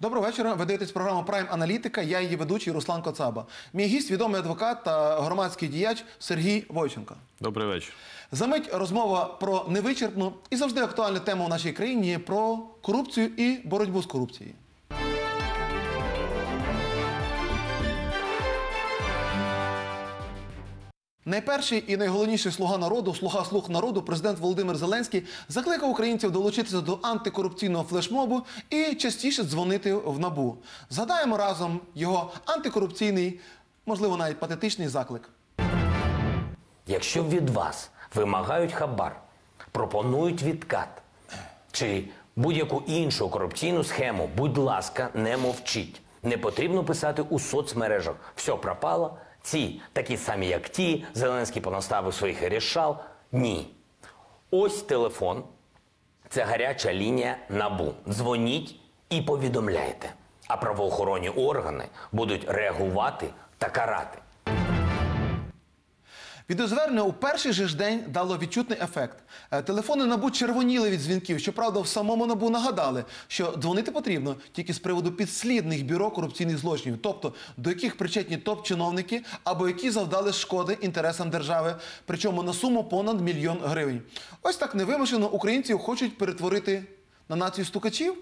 Доброго вечора. Ви дивитесь програму Прайм Аналітика. Я її ведучий Руслан Коцаба. Мій гість, відомий адвокат та громадський діяч Сергій Войченко. Добрий вечір. Замить розмова про невичерпну і завжди актуальну тему в нашій країні про корупцію і боротьбу з корупцією. Найперший і найголовніший слуга народу, слуга слуг народу, президент Володимир Зеленський закликав українців долучитися до антикорупційного флешмобу і частіше дзвонити в набу. Згадаємо разом його антикорупційний, можливо, навіть патетичний заклик. Якщо від вас вимагають хабар, пропонують відкат чи будь-яку іншу корупційну схему, будь ласка, не мовчіть. Не потрібно писати у соцмережах. Все пропало. Ці, такі самі, як ті, Зеленський понаставив своїх рішал. Ні. Ось телефон. Це гаряча лінія набу. Дзвоніть і повідомляйте. А правоохоронні органи будуть реагувати та карати. Відеозвернення у перший же ж день дало відчутний ефект. Е, телефони набу червоніли від дзвінків. Щоправда, в самому набу нагадали, що дзвонити потрібно тільки з приводу підслідних бюро корупційних злочинів, тобто до яких причетні топ-чиновники або які завдали шкоди інтересам держави, причому на суму понад мільйон гривень. Ось так невимушено українців хочуть перетворити на націю стукачів.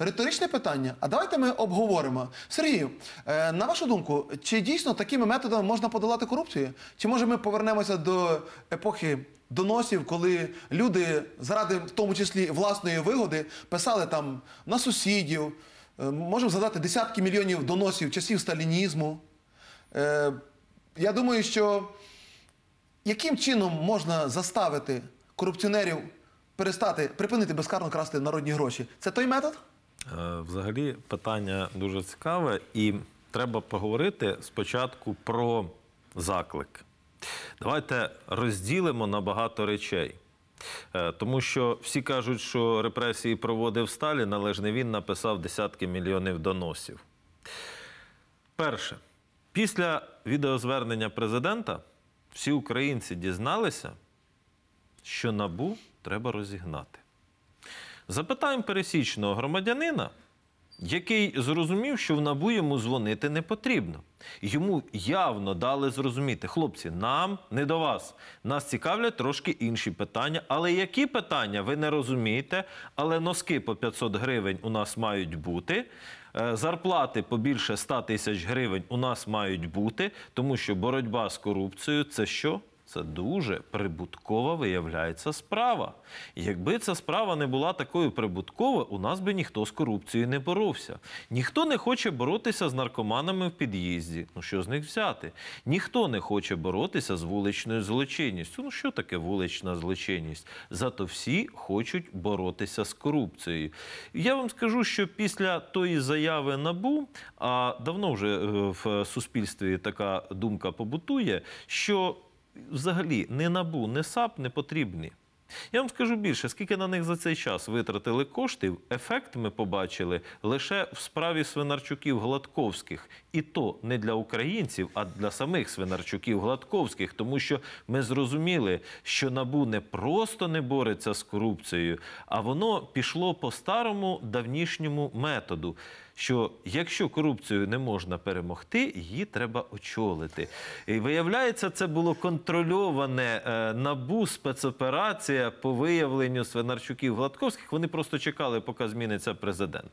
Риторичне питання, а давайте ми обговоримо. Сергію, е, на вашу думку, чи дійсно такими методами можна подолати корупцію? Чи може ми повернемося до епохи доносів, коли люди заради в тому числі власної вигоди писали там на сусідів? Е, можемо задати десятки мільйонів доносів часів сталінізму? Е, я думаю, що яким чином можна заставити корупціонерів перестати припинити безкарно красти народні гроші? Це той метод? Е, взагалі питання дуже цікаве, і треба поговорити спочатку про заклик. Давайте розділимо на багато речей, е, тому що всі кажуть, що репресії проводив Сталін, але ж не він написав десятки мільйонів доносів. Перше, після відеозвернення президента всі українці дізналися, що набу треба розігнати. Запитаємо пересічного громадянина, який зрозумів, що в набу йому дзвонити не потрібно. Йому явно дали зрозуміти, хлопці, нам не до вас. Нас цікавлять трошки інші питання. Але які питання ви не розумієте, але носки по 500 гривень у нас мають бути. Е, зарплати по більше 100 тисяч гривень у нас мають бути, тому що боротьба з корупцією це що? Це дуже прибуткова виявляється справа. якби ця справа не була такою прибутковою, у нас би ніхто з корупцією не боровся. Ніхто не хоче боротися з наркоманами в під'їзді. Ну що з них взяти? Ніхто не хоче боротися з вуличною злочинністю. Ну що таке вулична злочинність? Зато всі хочуть боротися з корупцією. Я вам скажу, що після тої заяви набу, а давно вже е, в суспільстві така думка побутує, що взагалі не набу, не САП не потрібні. Я вам скажу більше, скільки на них за цей час витратили коштів, ефект ми побачили лише в справі свинарчуків Гладковських. І то не для українців, а для самих свинарчуків Гладковських, тому що ми зрозуміли, що набу не просто не бореться з корупцією, а воно пішло по старому давнішньому методу що якщо корупцію не можна перемогти, її треба очолити. І Виявляється, це було контрольоване е, набу спецоперація по виявленню свинарчуків гладковських. Вони просто чекали, поки зміниться президент.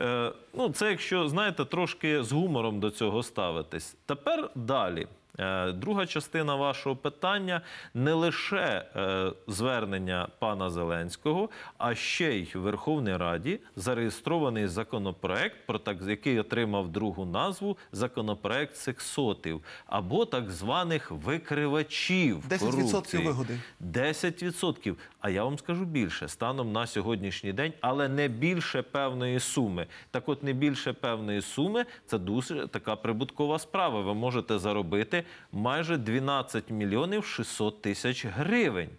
Е, ну, це якщо знаєте, трошки з гумором до цього ставитись. Тепер далі. Е, друга частина вашого питання не лише е, звернення пана Зеленського, а ще й в Верховній Раді зареєстрований законопроект, про так який отримав другу назву законопроект сексотів або так званих викривачів. 10% корупції. вигоди. 10%. А я вам скажу більше станом на сьогоднішній день, але не більше певної суми. Так, от не більше певної суми це дуже така прибуткова справа. Ви можете заробити майже 12 мільйонів 600 тисяч гривень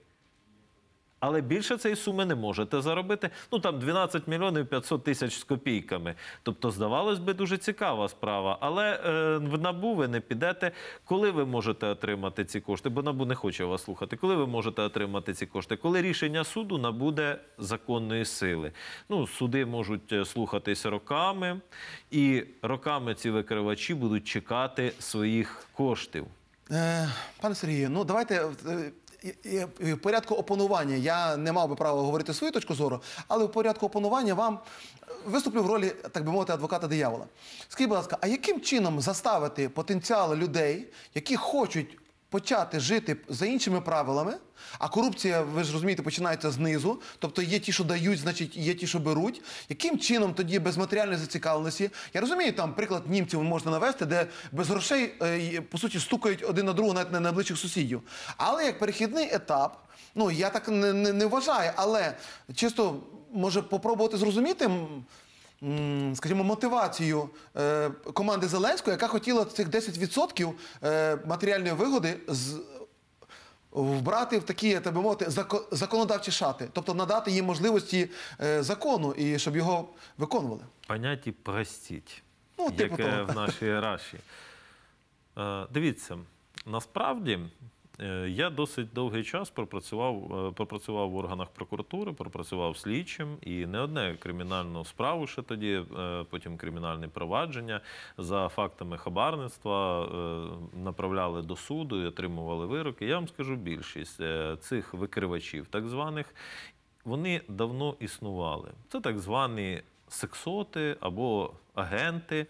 але більше цієї суми не можете заробити. Ну там 12 мільйонів 500 тисяч з копійками. Тобто, здавалось би, дуже цікава справа. Але е, в набу ви не підете. Коли ви можете отримати ці кошти? Бо набу не хоче вас слухати. Коли ви можете отримати ці кошти? Коли рішення суду набуде законної сили. Ну, суди можуть е, слухатись роками, і роками ці викривачі будуть чекати своїх коштів. Е, пане Сергію, ну давайте в порядку опонування я не мав би права говорити свою точку зору, але в порядку опонування вам виступлю в ролі, так би мовити, адвоката диявола. Скажіть, будь ласка, а яким чином заставити потенціал людей, які хочуть почати жити за іншими правилами. А корупція, ви ж розумієте, починається знизу. Тобто є ті, що дають, значить є ті, що беруть. Яким чином тоді без матеріальної зацікавленості? Я розумію, там приклад німців можна навести, де без грошей е, по суті стукають один на другого, навіть на найближчих сусідів. Але як перехідний етап, ну я так не, не, не вважаю, але чисто може попробувати зрозуміти скажімо, мотивацію е, команди Зеленського, яка хотіла цих 10% е, матеріальної вигоди з. Вбрати в такі, так би мовити, законодавчі шати, тобто надати їм можливості е, закону і щоб його виконували. Поняття простіть, ну, типу яке того. в нашій раші. Дивіться, насправді Е, я досить довгий час пропрацював е, пропрацював в органах прокуратури, пропрацював слідчим і не одне кримінальну справу ще тоді, е, потім кримінальне провадження за фактами хабарництва направляли до суду і отримували вироки. Я вам скажу більшість цих викривачів, так званих, вони давно існували. Це так звані сексоти або агенти.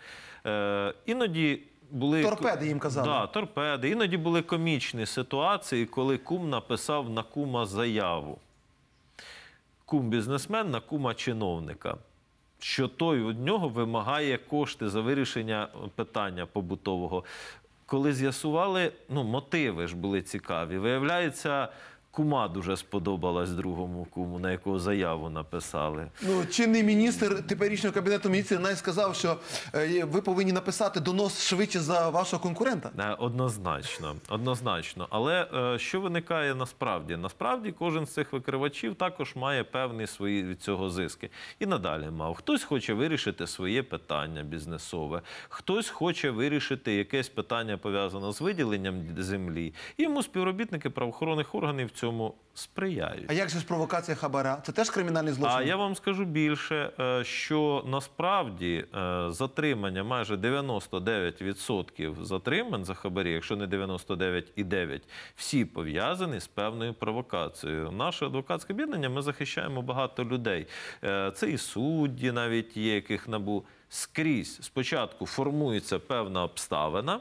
Іноді були торпеди їм казали. Да, торпеди. Іноді були комічні ситуації, коли кум написав на кума заяву. Кум бізнесмен на кума чиновника. Що той від нього вимагає кошти за вирішення питання побутового. Коли з'ясували, ну мотиви ж були цікаві. Виявляється, Кума дуже сподобалась другому куму, на якого заяву написали. Ну чинний міністр теперішнього кабінету міністрів навіть сказав, що е, ви повинні написати донос швидше за вашого конкурента. Е, однозначно, однозначно. Але е, що виникає насправді? Насправді кожен з цих викривачів також має певні свої від цього зиски. І надалі мав хтось хоче вирішити своє питання бізнесове, хтось хоче вирішити якесь питання пов'язане з виділенням землі. Йому співробітники правоохоронних органів цього цьому сприяють. А як же ж провокація хабара? Це теж кримінальний злочин? А я вам скажу більше, е, що насправді е, затримання майже 99% затримань за хабарі, якщо не 99,9%, всі пов'язані з певною провокацією. Наше адвокатське об'єднання ми захищаємо багато людей. Е, це і судді, навіть є яких набу скрізь спочатку формується певна обставина.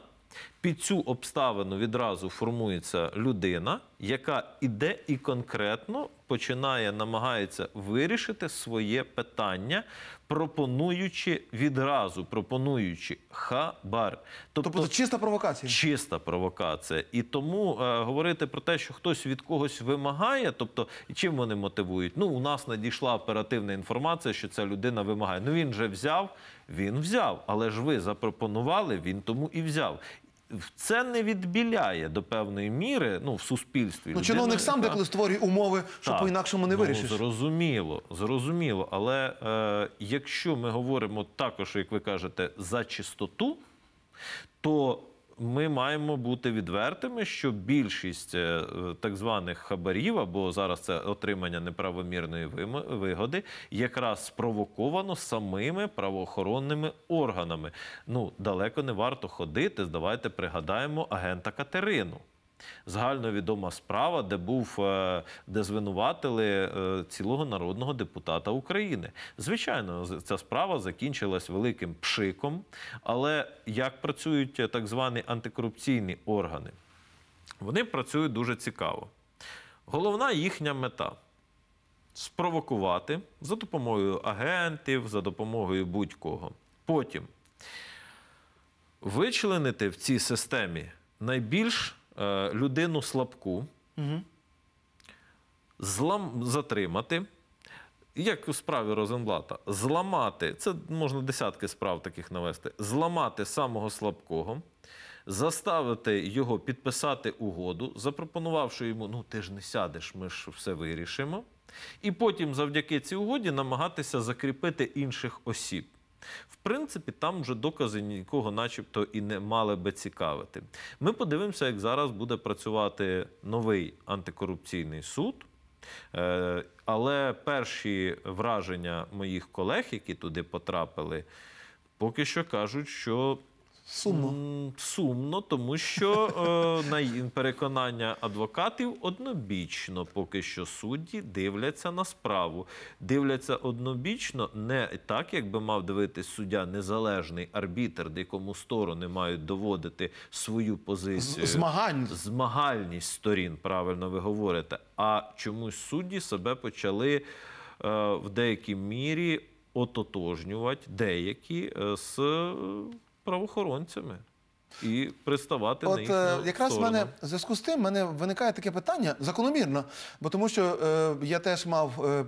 Під цю обставину відразу формується людина, яка іде і конкретно починає намагається вирішити своє питання, пропонуючи відразу, пропонуючи хабар. Тобто, тобто чиста провокація, чиста провокація. І тому е, говорити про те, що хтось від когось вимагає, тобто чим вони мотивують? Ну, у нас надійшла оперативна інформація, що ця людина вимагає. Ну він же взяв, він взяв, але ж ви запропонували, він тому і взяв. Це не відбіляє до певної міри ну, в суспільстві. Ну, чиновник сам деколи створює умови, що по-інакшому не ну, вирішиш. Ну, зрозуміло, зрозуміло. Але е, якщо ми говоримо також, як ви кажете, за чистоту, то ми маємо бути відвертими, що більшість е, так званих хабарів або зараз це отримання неправомірної вигоди, якраз спровоковано самими правоохоронними органами. Ну далеко не варто ходити. Давайте пригадаємо агента Катерину загальновідома справа, де був е, де звинуватили е, цілого народного депутата України. Звичайно, ця справа закінчилась великим пшиком, але як працюють е, так звані антикорупційні органи? Вони працюють дуже цікаво. Головна їхня мета спровокувати за допомогою агентів, за допомогою будь-кого. Потім вичленити в цій системі найбільш Е, людину слабку, угу. злам, затримати. Як у справі Розенблата, зламати, це можна десятки справ таких навести, зламати самого слабкого, заставити його підписати угоду, запропонувавши йому, ну ти ж не сядеш, ми ж все вирішимо. І потім, завдяки цій угоді, намагатися закріпити інших осіб. В принципі, там вже докази нікого, начебто, і не мали би цікавити. Ми подивимося, як зараз буде працювати новий антикорупційний суд. Е, але перші враження моїх колег, які туди потрапили, поки що кажуть, що Сумно, сумно, тому що е, на переконання адвокатів однобічно поки що судді дивляться на справу. Дивляться однобічно, не так, як би мав дивитись суддя незалежний арбітр, де якому сторони мають доводити свою позицію Змагань. змагальність сторін. Правильно ви говорите. А чомусь судді себе почали е, в деякій мірі ототожнювати деякі е, з правоохоронцями і приставати От, на е, їхню От якраз в мене в зв'язку з тим мене виникає таке питання закономірно, бо тому що е, я теж мав е,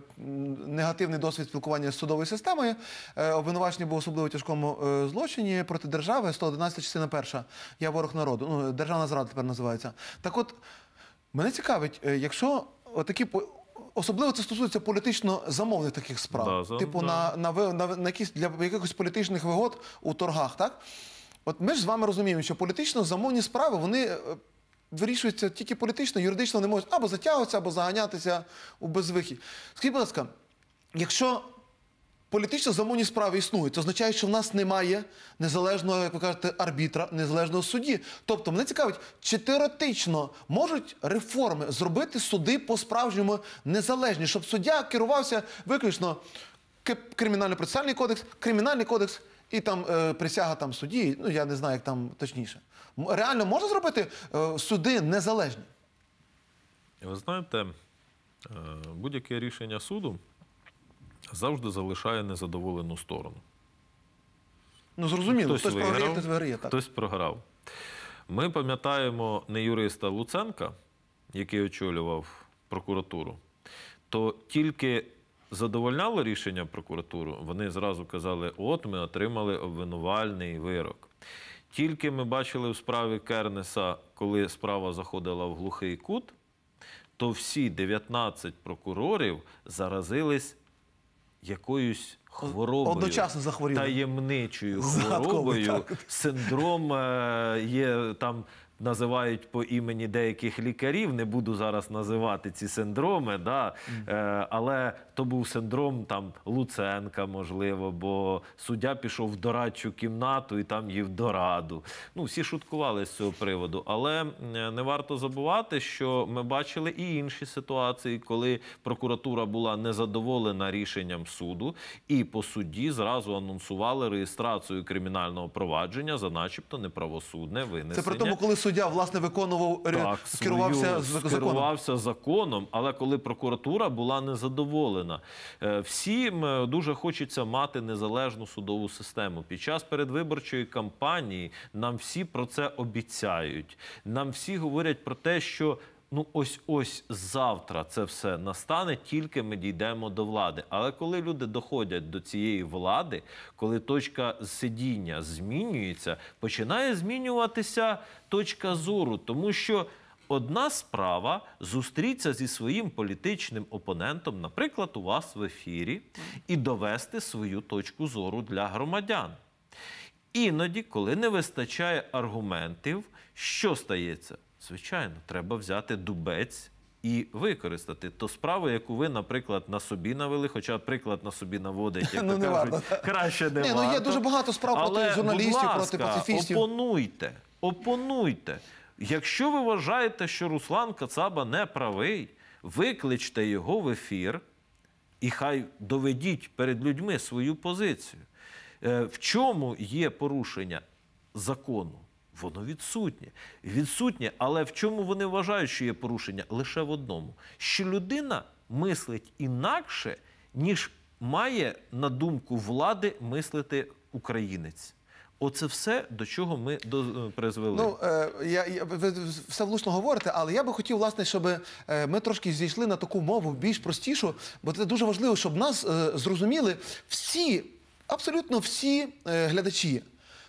негативний досвід спілкування з судовою системою. Е, обвинувачення був особливо тяжкому е, злочині проти держави 111 частина перша. Я ворог народу. Ну державна зрада тепер називається. Так, от мене цікавить, е, якщо отакі Особливо це стосується політично замовних таких справ, да, за, типу да. на на, на, на якісь для якихось політичних вигод у торгах. Так от ми ж з вами розуміємо, що політично замовні справи вони е, вирішуються тільки політично, юридично не можуть або затягуватися, або заганятися у безвихідь. Скажіть, будь ласка, якщо Політично замовні справи існують. Це означає, що в нас немає незалежного, як ви кажете, арбітра, незалежного судді. Тобто, мене цікавить, чи теоретично можуть реформи зробити суди по-справжньому незалежні, щоб суддя керувався виключно кримінально процесуальний кодекс, кримінальний кодекс. І там е, присяга там судді, ну я не знаю, як там точніше. Реально можна зробити е, суди незалежні? Ви знаєте, е, будь-яке рішення суду завжди залишає незадоволену сторону. Ну, зрозуміло, хтось, хтось виграв, програє, хтось виграє. так. Хтось програв. Ми пам'ятаємо не юриста Луценка, який очолював прокуратуру, то тільки задовольняло рішення прокуратуру, вони зразу казали: от ми отримали обвинувальний вирок. Тільки ми бачили в справі Кернеса, коли справа заходила в глухий кут, то всі 19 прокурорів заразились якоюсь хворобою одночасно захворіли. таємничою хворобою. так. Синдром е, є там називають по імені деяких лікарів. Не буду зараз називати ці синдроми, да? Е, але то був синдром там Луценка, можливо, бо суддя пішов в дорадчу кімнату і там їв дораду. Ну, всі шуткували з цього приводу, але не варто забувати, що ми бачили і інші ситуації, коли прокуратура була незадоволена рішенням суду, і по суді зразу анонсували реєстрацію кримінального провадження за, начебто, неправосудне винесення. Це при тому, коли суд суддя власне виконував так, керувався свою, законом. керувався законом, але коли прокуратура була незадоволена, е, всім е, дуже хочеться мати незалежну судову систему. Під час передвиборчої кампанії нам всі про це обіцяють. Нам всі говорять про те, що ну ось ось завтра це все настане, тільки ми дійдемо до влади. Але коли люди доходять до цієї влади, коли точка сидіння змінюється, починає змінюватися точка зору, тому що. Одна справа зустрітися зі своїм політичним опонентом, наприклад, у вас в ефірі, і довести свою точку зору для громадян. Іноді, коли не вистачає аргументів, що стається? Звичайно, треба взяти дубець і використати. ту справу, яку ви, наприклад, на собі навели, хоча приклад на собі наводить, як ну, то не кажуть, варто. краще не Ні, Ну, Є дуже багато справ Але, проти журналістів, ласка, проти пацифістів. Опонуйте, опонуйте. Якщо ви вважаєте, що Руслан Кацаба не правий, викличте його в ефір і хай доведіть перед людьми свою позицію. Е, в чому є порушення закону? Воно відсутнє. Відсутнє, але в чому вони вважають, що є порушення? Лише в одному: що людина мислить інакше, ніж має, на думку влади, мислити українець. Оце все до чого ми до е, призвели. Ну е, я, я ви все влучно говорите, але я би хотів, власне, щоб е, ми трошки зійшли на таку мову більш простішу, бо це дуже важливо, щоб нас зрозуміли всі, абсолютно всі глядачі.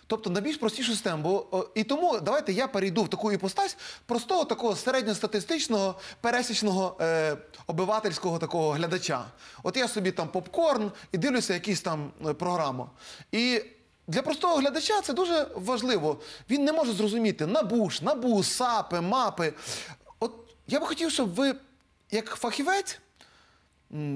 Тобто на більш простішу систему. Бо і тому давайте я перейду в таку іпостась простого такого середньостатистичного пересічного е, обивательського такого глядача. От я собі там попкорн і дивлюся якісь там е, програму. І для простого глядача це дуже важливо. Він не може зрозуміти набуш, набу, сапи, мапи. От я би хотів, щоб ви, як фахівець,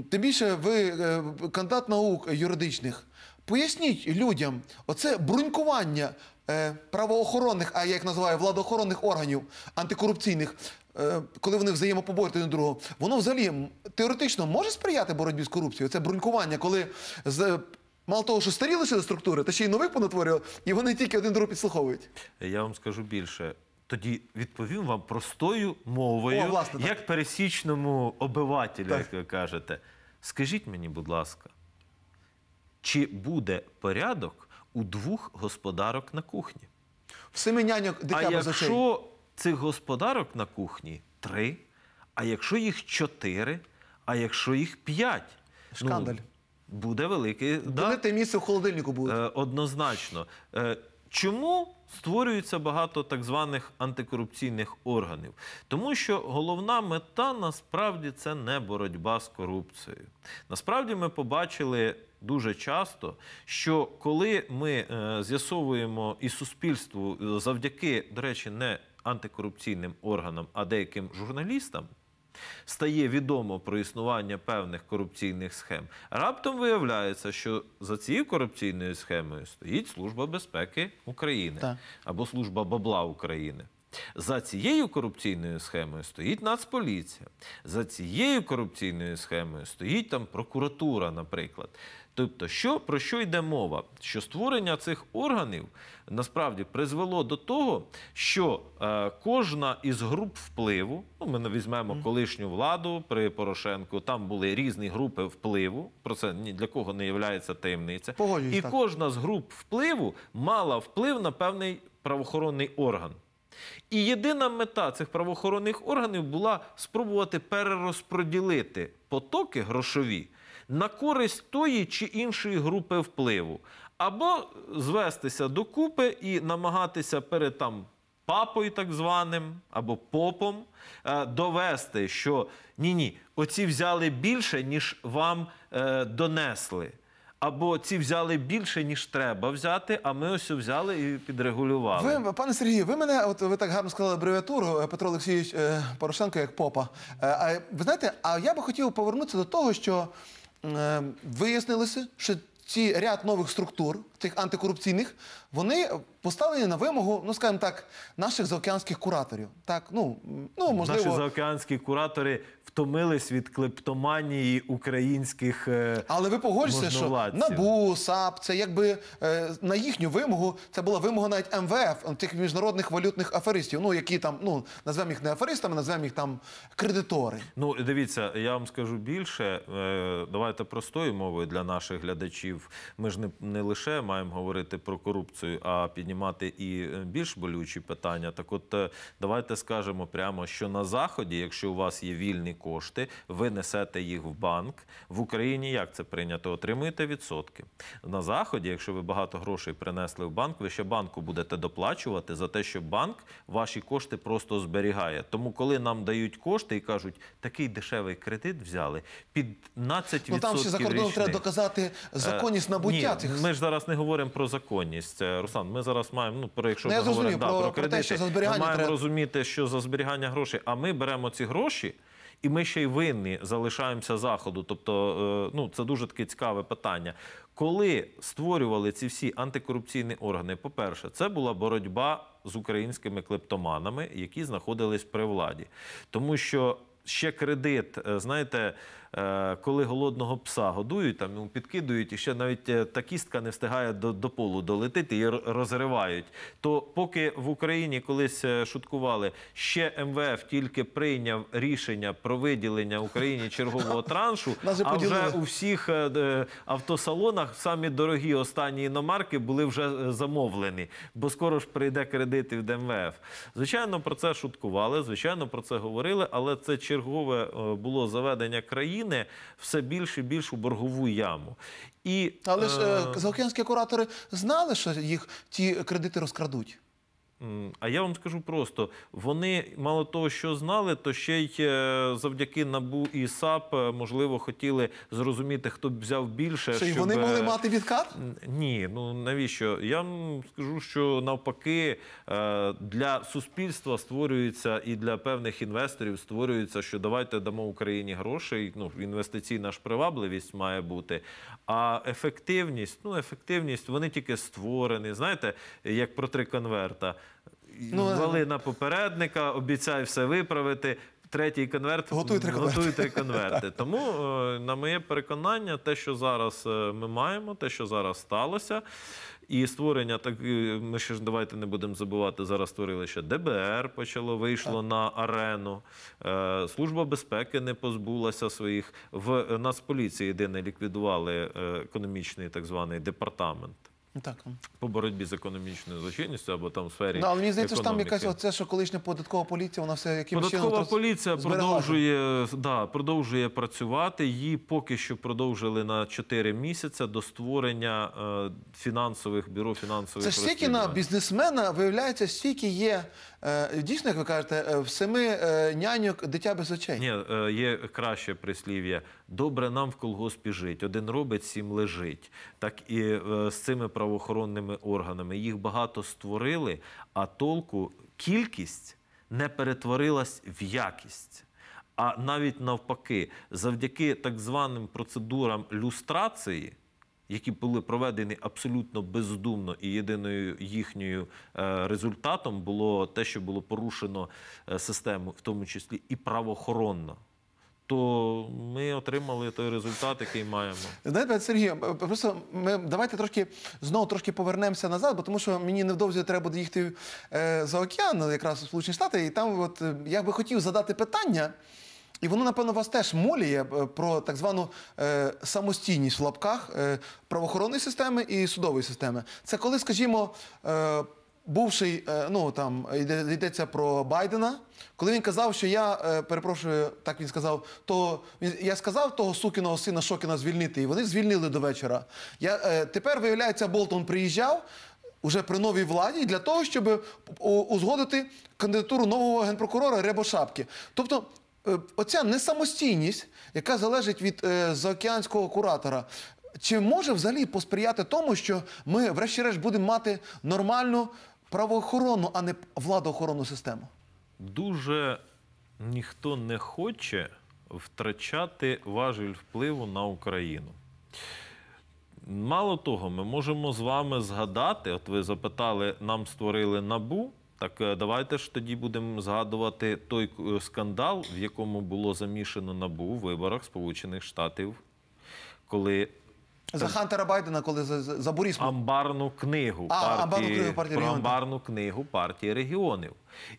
тим більше ви е, кандидат наук юридичних. Поясніть людям, оце брунькування е, правоохоронних, а я їх називаю владоохоронних органів антикорупційних, е, коли вони взаємопоборюють один другого, воно взагалі теоретично може сприяти боротьбі з корупцією. Це брунькування, коли з мало того, що старі лише структури, та ще й нових понатворювали, і вони тільки один другого підслуховують. Я вам скажу більше. Тоді відповім вам простою мовою, О, власне, як пересічному обивателю, так. як ви кажете. Скажіть мені, будь ласка чи буде порядок у двох господарок на кухні? Семеняньок дитя а без очей. якщо цих господарок на кухні три, а якщо їх чотири, а якщо їх п'ять, ну, Шкандаль. Ну, буде великий. Велите да? місце в холодильнику буде. Е, однозначно. Е, чому створюється багато так званих антикорупційних органів? Тому що головна мета насправді це не боротьба з корупцією. Насправді ми побачили дуже часто, що коли ми е, з'ясовуємо і суспільству е, завдяки, до речі, не антикорупційним органам, а деяким журналістам. Стає відомо про існування певних корупційних схем. Раптом виявляється, що за цією корупційною схемою стоїть Служба безпеки України так. або Служба бабла України. За цією корупційною схемою стоїть Нацполіція, за цією корупційною схемою стоїть там прокуратура, наприклад. Тобто, що про що йде мова? Що створення цих органів насправді призвело до того, що е, кожна із груп впливу, ну ми візьмемо колишню владу при Порошенку, там були різні групи впливу. Про це ні для кого не є таємниця. Погоді, і так. кожна з груп впливу мала вплив на певний правоохоронний орган. І єдина мета цих правоохоронних органів була спробувати перерозподілити потоки грошові на користь тої чи іншої групи впливу, або звестися докупи і намагатися перед там. Папою, так званим, або попом, е, довести, що ні, ні, оці взяли більше, ніж вам е, донесли або ці взяли більше, ніж треба взяти, а ми ось взяли і підрегулювали. Ви, пане Сергію, ви мене, от ви так гарно сказали абревіатуру е, Петро Олексійович е, Порошенко як попа. Е, а ви знаєте, а я би хотів повернутися до того, що е, вияснилося, що ці ряд нових структур тих антикорупційних, вони поставлені на вимогу, ну скажімо так, наших заокеанських кураторів. Так, ну ну можливо, наші заокеанські куратори втомились від клептоманії українських, е, але ви погоджуєтеся, що набу САП, це якби е, на їхню вимогу це була вимога навіть МВФ е, тих міжнародних валютних аферистів. Ну які там ну назвемо їх не аферистами, назвемо їх там кредитори. Ну дивіться, я вам скажу більше. Давайте простою мовою для наших глядачів. Ми ж не, не лише маємо говорити про корупцію, а піднімати і е, більш болючі питання. Так, от е, давайте скажемо прямо, що на заході, якщо у вас є вільні кошти, ви несете їх в банк в Україні. Як це прийнято? Отримуєте відсотки на заході. Якщо ви багато грошей принесли в банк, ви ще банку будете доплачувати за те, що банк ваші кошти просто зберігає. Тому, коли нам дають кошти і кажуть, такий дешевий кредит взяли під 15% Ну там ще за кордоном треба доказати е, законність набуття. Ні, Ми ж зараз не говоримо про законність. Е, Руслан, ми зараз маємо ну про якщо ну, ми говоримо да, про, про кредити, те, що за зберігання ми маємо треба... розуміти, що за зберігання грошей, а ми беремо ці гроші. І ми ще й винні залишаємося заходу. Тобто, е, ну це дуже таке цікаве питання. Коли створювали ці всі антикорупційні органи, по-перше, це була боротьба з українськими клептоманами, які знаходились при владі, тому що ще кредит, е, знаєте. Е, коли голодного пса годують, там йому ну, підкидують, і ще навіть е, та кістка не встигає до, до полу долетити і розривають. То поки в Україні колись е, шуткували, ще МВФ тільки прийняв рішення про виділення Україні чергового траншу, а вже у всіх автосалонах самі дорогі останні іномарки були вже замовлені, бо скоро ж прийде кредит від МВФ. Звичайно, про це шуткували, звичайно, про це говорили, але це чергове було заведення країн. України все більше і більше у боргову яму. І, Але ж е, е заокеанські куратори знали, що їх ті кредити розкрадуть. А я вам скажу просто: вони мало того, що знали, то ще й е, завдяки набу і САП е, можливо хотіли зрозуміти, хто б взяв більше. Що щоб... вони е, могли мати відкат? Ні, ну навіщо? Я вам скажу, що навпаки для суспільства створюється і для певних інвесторів створюється, що давайте дамо Україні грошей. Ну інвестиційна ж привабливість має бути. А ефективність, ну ефективність вони тільки створені. Знаєте, як про три конверта. Ну, е, вали на попередника, обіцяй все виправити. Третій конверт готуй три конверти. Готуй три конверти. Тому, е, на моє переконання, те, що зараз е, ми маємо, те, що зараз сталося, і створення так ми ще ж давайте не будемо забувати. Зараз створили ще ДБР, почало вийшло так. на арену. Служба безпеки не позбулася своїх в Нацполіції, де не ліквідували економічний так званий департамент. Ну, так. По боротьбі з економічною злочинністю або там в сфері. Да, ну, але мені здається, що там якась оце, що колишня податкова поліція, вона все яким Податкова чином поліція продовжує, да, продовжує працювати. Її поки що продовжили на 4 місяці до створення е, фінансових бюро фінансових Це ж стільки на бізнесмена, виявляється, стільки є. Е, дійсно, як ви кажете, е, в семи е, няньок дитя без очей. Ні, є краще прислів'я. Добре нам в колгоспі жить. Один робить, сім лежить. Так і з цими правами правоохоронними органами. Їх багато створили, а толку кількість не перетворилась в якість. А навіть навпаки, завдяки так званим процедурам люстрації, які були проведені абсолютно бездумно, і єдиною їхньою е, результатом було те, що було порушено е, систему, в тому числі і правоохоронно то ми отримали той результат, який маємо. Знаєте, Сергію, просто ми давайте трошки знову трошки повернемося назад, бо тому що мені невдовзі треба буде їхати е, за океан, якраз у Сполучені Штати, і там от е, я би хотів задати питання. І воно, напевно, вас теж моліє е, про так звану е, самостійність в лапках е, правоохоронної системи і судової системи. Це коли, скажімо, е, бувший, е, ну там йдеться про Байдена, коли він казав, що я е, перепрошую, так він сказав, то я сказав того сукіного сина Шокіна звільнити, і вони звільнили до вечора. Я е, тепер виявляється, Болтон приїжджав. Уже при новій владі для того, щоб узгодити кандидатуру нового генпрокурора Рябошапки. Тобто оця несамостійність, яка залежить від е, заокеанського куратора, чи може взагалі посприяти тому, що ми, врешті-решт, будемо мати нормальну правоохоронну, а не владоохоронну систему? Дуже ніхто не хоче втрачати важіль впливу на Україну. Мало того, ми можемо з вами згадати. От ви запитали, нам створили набу. Так е, давайте ж тоді будемо згадувати той е, скандал, в якому було замішано набу в виборах Сполучених Штатів, коли за Хантера Байдена, коли за, за Боріс... амбарну книгу а, партії, амбарну книгу партії про амбарну книгу партії регіонів.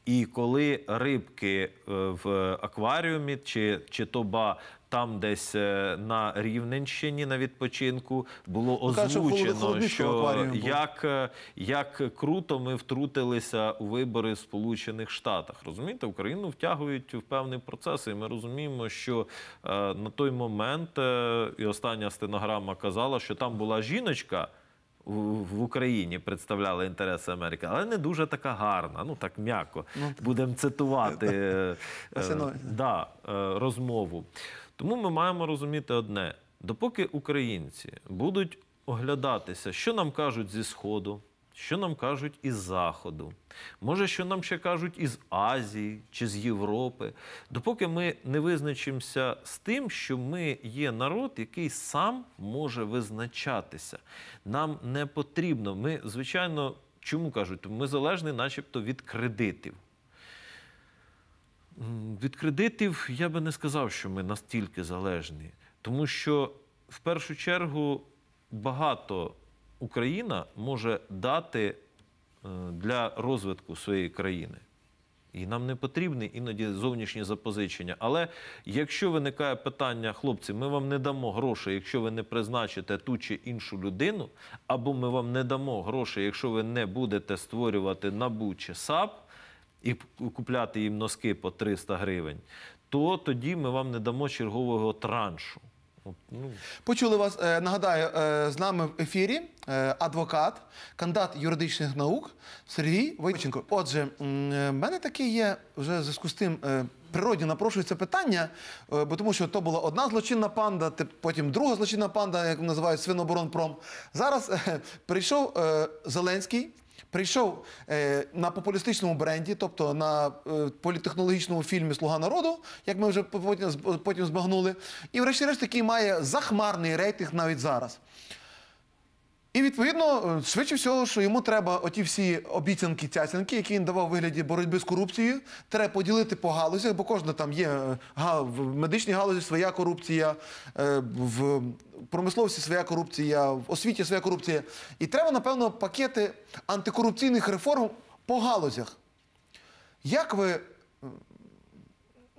І коли рибки е, в акваріумі, чи чи то ба там десь е, на Рівненщині на відпочинку було ну, озвучено, що як е, як круто ми втрутилися у вибори в Сполучених Штатах. Розумієте, Україну втягують в певний процес, і ми розуміємо, що е, на той момент і остання стенограма казала, що там була жіночка. В Україні представляла інтереси Америки, але не дуже така гарна. Ну так м'яко ну, будемо цитувати розмову. Тому ми маємо розуміти одне: допоки українці будуть оглядатися, що нам кажуть зі Сходу, що нам кажуть із Заходу, може, що нам ще кажуть із Азії чи з Європи, допоки ми не визначимося з тим, що ми є народ, який сам може визначатися. Нам не потрібно. Ми, звичайно, чому кажуть, ми залежні, начебто, від кредитів. Від кредитів я би не сказав, що ми настільки залежні, тому що в першу чергу багато Україна може дати е, для розвитку своєї країни. І нам не потрібні іноді зовнішні запозичення. Але якщо виникає питання, хлопці, ми вам не дамо грошей, якщо ви не призначите ту чи іншу людину, або ми вам не дамо грошей, якщо ви не будете створювати набу чи САП і купляти їм носки по 300 гривень, то тоді ми вам не дамо чергового траншу. Ну. Почули вас. Е, нагадаю, е, з нами в ефірі е, адвокат, кандидат юридичних наук Сергій Войченко. Отже, в мене таке є вже в зв'язку з тим природні напрошується питання, бо тому що то була одна злочинна панда, потім друга злочинна панда, як називають свиноборонпром. Зараз прийшов Зеленський прийшов е, на популістичному бренді, тобто на е, політехнологічному фільмі Слуга народу, як ми вже потім потім збагнули, і, врешті-решт, такий має захмарний рейтинг навіть зараз. І відповідно, швидше всього, що йому треба оті всі обіцянки, цяцянки, які він давав у вигляді боротьби з корупцією, треба поділити по галузях, бо кожна там є е, в медичній галузі своя корупція, е, в промисловці своя корупція, в освіті своя корупція. І треба, напевно, пакети антикорупційних реформ по галузях. Як ви,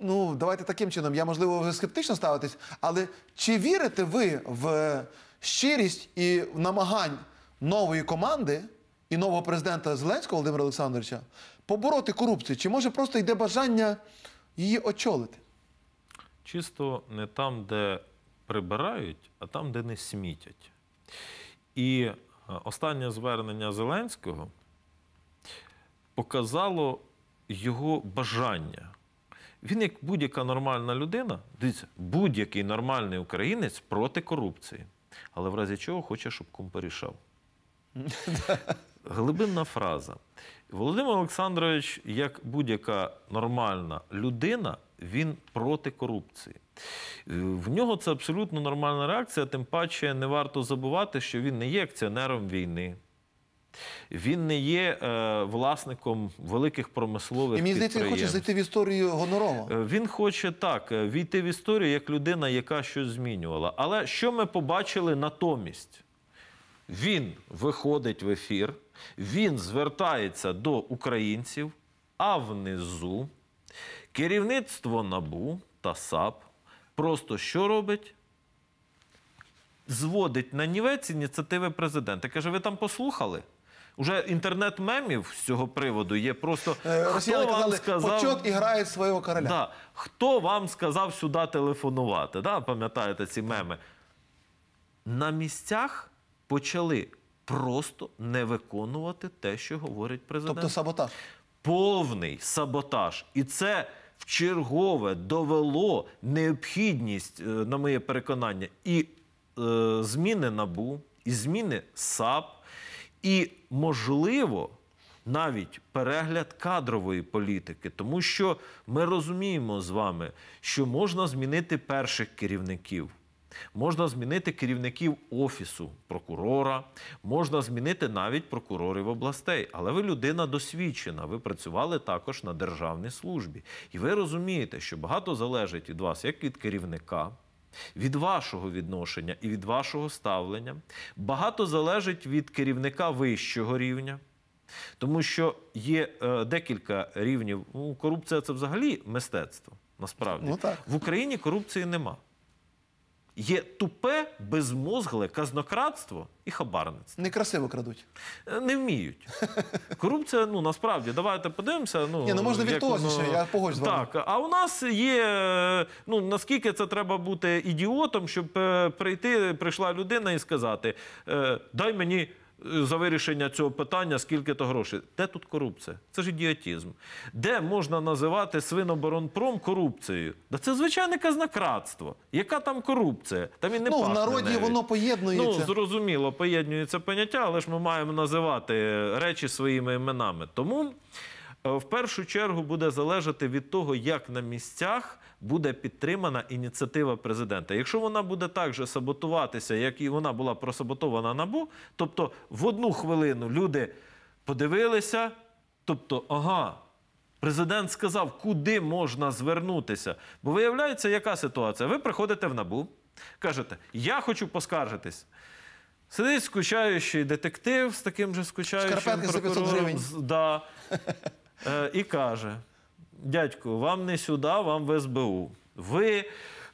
ну, давайте таким чином, я можливо вже скептично ставитись, але чи вірите ви в щирість і намагань нової команди і нового президента Зеленського Володимира Олександровича побороти корупцію? Чи може просто йде бажання її очолити? Чисто не там, де прибирають, а там, де не смітять. І е, останнє звернення Зеленського показало його бажання. Він, як будь-яка нормальна людина, дивіться, будь-який нормальний українець проти корупції але в разі чого хоче, щоб кум порішав. Глибинна фраза. Володимир Олександрович, як будь-яка нормальна людина, він проти корупції. В нього це абсолютно нормальна реакція, тим паче не варто забувати, що він не є акціонером війни. Він не є е, власником великих промислових І мені здається, він хоче зайти в історію гонорово. Е, він хоче так е, війти в історію як людина, яка щось змінювала. Але що ми побачили натомість? Він виходить в ефір, він звертається до українців, а внизу керівництво набу та САП просто що робить? Зводить на нівець ініціативи президента. Каже, ви там послухали? уже інтернет-мемів з цього приводу є просто е, Росіяни хто вам казали, сказав... почет і грає свого короля. Да. Хто вам сказав сюди телефонувати? Да? Пам'ятаєте ці меми? На місцях почали просто не виконувати те, що говорить президент. Тобто саботаж. Повний саботаж. І це в чергове довело необхідність, е, на моє переконання, і е, зміни набу, і зміни САП і можливо. Навіть перегляд кадрової політики, тому що ми розуміємо з вами, що можна змінити перших керівників, можна змінити керівників офісу прокурора, можна змінити навіть прокурорів областей. Але ви людина досвідчена, ви працювали також на державній службі, і ви розумієте, що багато залежить від вас, як від керівника від вашого відношення і від вашого ставлення багато залежить від керівника вищого рівня. Тому що є е, декілька рівнів. Ну, корупція це взагалі мистецтво. Насправді ну, так. в Україні корупції нема є тупе, безмозгле казнократство і хабарництво. Некрасиво крадуть. Е, не вміють. Корупція, ну насправді, давайте подивимося. Ну, Ні, ну можна як віртуозніше, воно- я погоджуюсь з вами. Так, а у нас є. Ну наскільки це треба бути ідіотом, щоб е, прийти, прийшла людина і сказати: «Е, дай мені за вирішення цього питання, скільки то грошей. Де тут корупція? Це ж ідіотізм. Де можна називати свиноборонпром корупцією? Да це звичайне казнократство. Яка там корупція? Там і не Ну, в народі навіть. воно поєднується. Ну, зрозуміло, поєднується поняття, але ж ми маємо називати речі своїми іменами. Тому. Е, в першу чергу буде залежати від того, як на місцях буде підтримана ініціатива президента. Якщо вона буде так же саботуватися, як і вона була просаботована набу, тобто в одну хвилину люди подивилися, тобто, ага. Президент сказав, куди можна звернутися. Бо виявляється, яка ситуація? Ви приходите в набу, кажете, я хочу поскаржитись. Сидить скучаючий детектив з таким же скучаючим прокурором. Да. Е, і каже: дядьку, вам не сюди, вам в СБУ. Ви.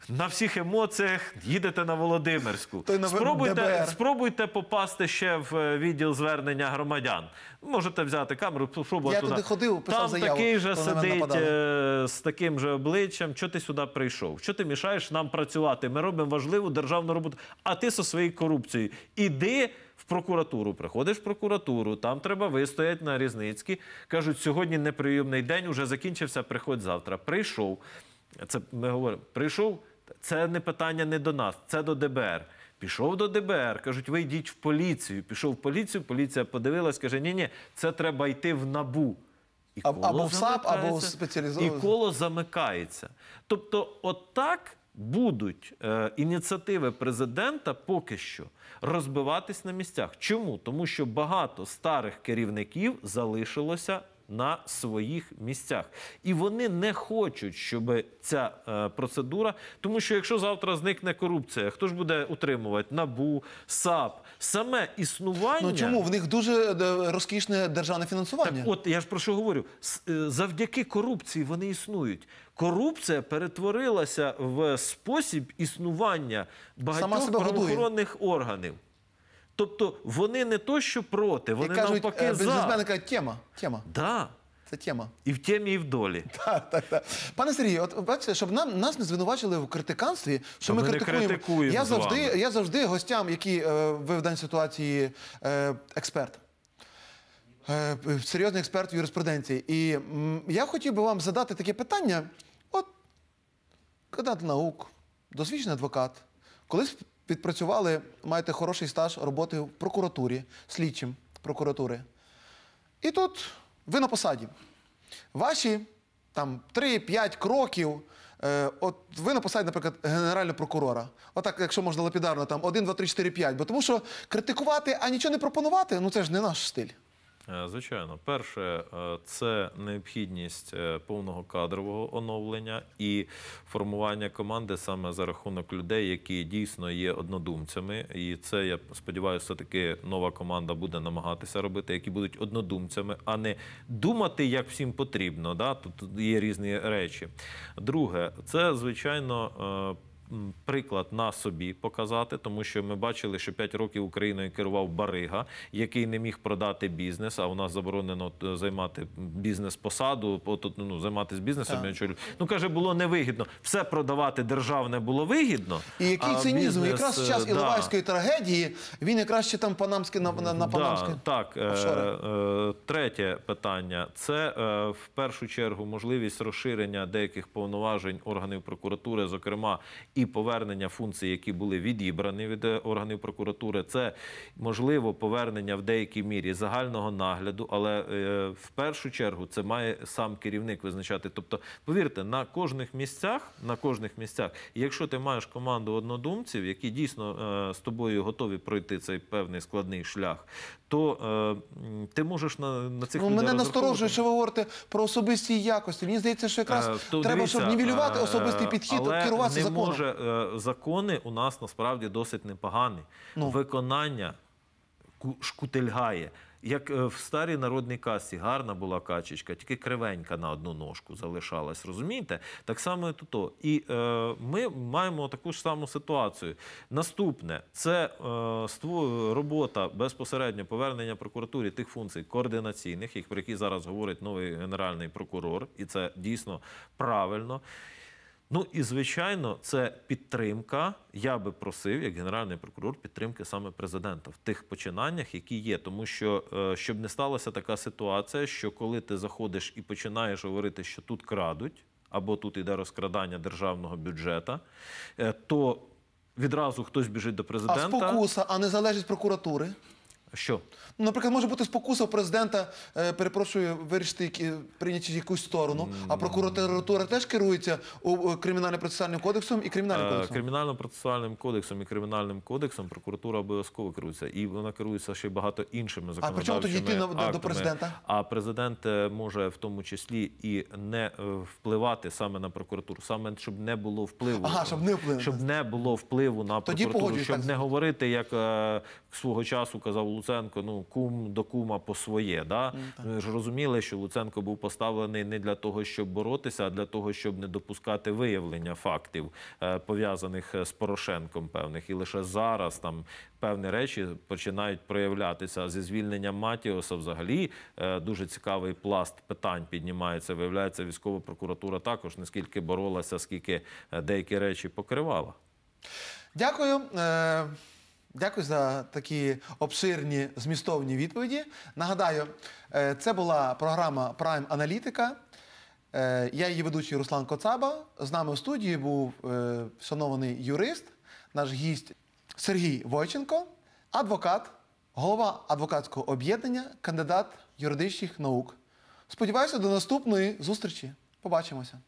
На всіх емоціях їдете на Володимирську. Спробуйте спробуйте попасти ще в е, відділ звернення громадян. Можете взяти камеру, спробувати. Я туди ходив, писав Там заяву, такий же сидить е, з таким же обличчям. Що ти сюди прийшов? Що ти мішаєш нам працювати? Ми робимо важливу державну роботу. А ти зі своєю корупцією іди в прокуратуру. Приходиш в прокуратуру, там треба вистояти на Різницькій. Кажуть, сьогодні неприйомний день, уже закінчився, приходь завтра. Прийшов. Це ми говоримо, прийшов. Це не питання не до нас, це до ДБР. Пішов до ДБР, кажуть, ви йдіть в поліцію. Пішов в поліцію, поліція подивилась, каже, ні, ні, це треба йти в набу. І коло або в САП, або в спеціалізований. І коло замикається. Тобто, отак будуть е, ініціативи президента поки що розбиватись на місцях. Чому? Тому що багато старих керівників залишилося на своїх місцях. І вони не хочуть, щоб ця е, процедура, тому що якщо завтра зникне корупція, хто ж буде утримувати набу, САП, саме існування Ну чому в них дуже е, розкішне державне фінансування? Так, От я ж про що говорю е, завдяки корупції, вони існують. Корупція перетворилася в спосіб існування багатьох правоохоронних органів. Тобто вони не то, що проти, вони кажуть, навпаки е, за. бізнесмени кажуть, тема, тема. Да. Це тема. І в темі, і в долі. Так, так, так. Пане Сергію, от бачите, щоб нам нас не звинувачили в критиканстві, що Та ми, ми не критикуємо. я завжди, я завжди гостям, які е, ви в даній ситуації е, експерт. серйозний експерт в юриспруденції. І я хотів би вам задати таке питання: от кандидат наук, досвідчений адвокат, колись відпрацювали, маєте хороший стаж роботи в прокуратурі, слідчим прокуратури. І тут ви на посаді. Ваші там 3-5 кроків. Е, от ви на посаді, наприклад, генерального прокурора. Отак, якщо можна лапідарно, там 1, 2, 3, 4, 5. Бо тому що критикувати, а нічого не пропонувати ну це ж не наш стиль. Е, звичайно, перше, е, це необхідність е, повного кадрового оновлення і формування команди саме за рахунок людей, які дійсно є однодумцями. І це я сподіваюся, таки нова команда буде намагатися робити, які будуть однодумцями, а не думати, як всім потрібно. Да? Тут є різні речі. Друге, це звичайно приклад на собі показати, тому що ми бачили, що 5 років Україною керував Барига, який не міг продати бізнес. А у нас заборонено е, займати бізнес-посаду, ну, займатися бізнесом. Ну каже, було невигідно. Все продавати державне було вигідно. І який цинізм? Бізнес... Якраз в е, час да. Іловайської трагедії він якраз ще там панамський на, на, на панамський. Да, так, е, е, третє питання це е, в першу чергу можливість розширення деяких повноважень органів прокуратури, зокрема і повернення функцій, які були відібрані від е, органів прокуратури. Це можливо повернення в деякій мірі загального нагляду, але е, в першу чергу це має сам керівник визначати. Тобто, повірте, на кожних місцях, на кожних місцях, якщо ти маєш команду однодумців, які дійсно е, з тобою готові пройти цей певний складний шлях. То ти можеш на на цих ну, людей мене насторожує, що ви говорите про особисті якості. Мені здається, що якраз то, треба, дивіться, щоб нівелювати особистий підхід, керуватися не законом. Може по е, закони у нас насправді досить непогані. Ну. Виконання шкутильгає. Як е, в старій народній касі гарна була качечка, тільки кривенька на одну ножку залишалась, розумієте? Так само і тут. І е, ми маємо таку ж саму ситуацію. Наступне це е, створ, робота безпосередньо повернення прокуратурі тих функцій координаційних, про які зараз говорить новий генеральний прокурор, і це дійсно правильно. Ну і звичайно, це підтримка. Я би просив, як генеральний прокурор, підтримки саме президента в тих починаннях, які є, тому що е, щоб не сталася така ситуація, що коли ти заходиш і починаєш говорити, що тут крадуть, або тут іде розкрадання державного бюджету, е, то Відразу хтось біжить до президента. А спокуса, а не залежить прокуратури. Що? Ну, наприклад, може бути спокуса у президента, е, перепрошую, вирішити які- прийняти якусь сторону, а прокуратура теж керується у кримінально-процесуальним кодексом і кримінальним Е, кодексом. Кримінально-процесуальним кодексом і кримінальним кодексом прокуратура обов'язково керується, і вона керується ще багато іншими А при чому тоді йти до- президента? А президент е, може в тому числі і не е, впливати саме на прокуратуру, саме щоб не було впливу. Ага, щоб не впливу. Щоб не було впливу на Тоді прокуратуру, погоджуюсь, щоб не говорити, як свого часу казав Луценко, Луценко ну кум до кума по своє. Да? Ми ну, ж розуміли, що Луценко був поставлений не для того, щоб боротися, а для того, щоб не допускати виявлення фактів е, пов'язаних е, з Порошенком певних. І лише зараз там певні речі починають проявлятися зі звільненням Матіоса. Взагалі е, дуже цікавий пласт питань піднімається. Виявляється, військова прокуратура також наскільки боролася, скільки деякі речі покривала. Дякую. Дякую за такі обширні змістовні відповіді. Нагадаю, е, це була програма Прайм Аналітика. Е, я її ведучий Руслан Коцаба. З нами в студії був е, вшанований юрист, наш гість Сергій Войченко, адвокат, голова адвокатського об'єднання, кандидат юридичних наук. Сподіваюся, до наступної зустрічі. Побачимося.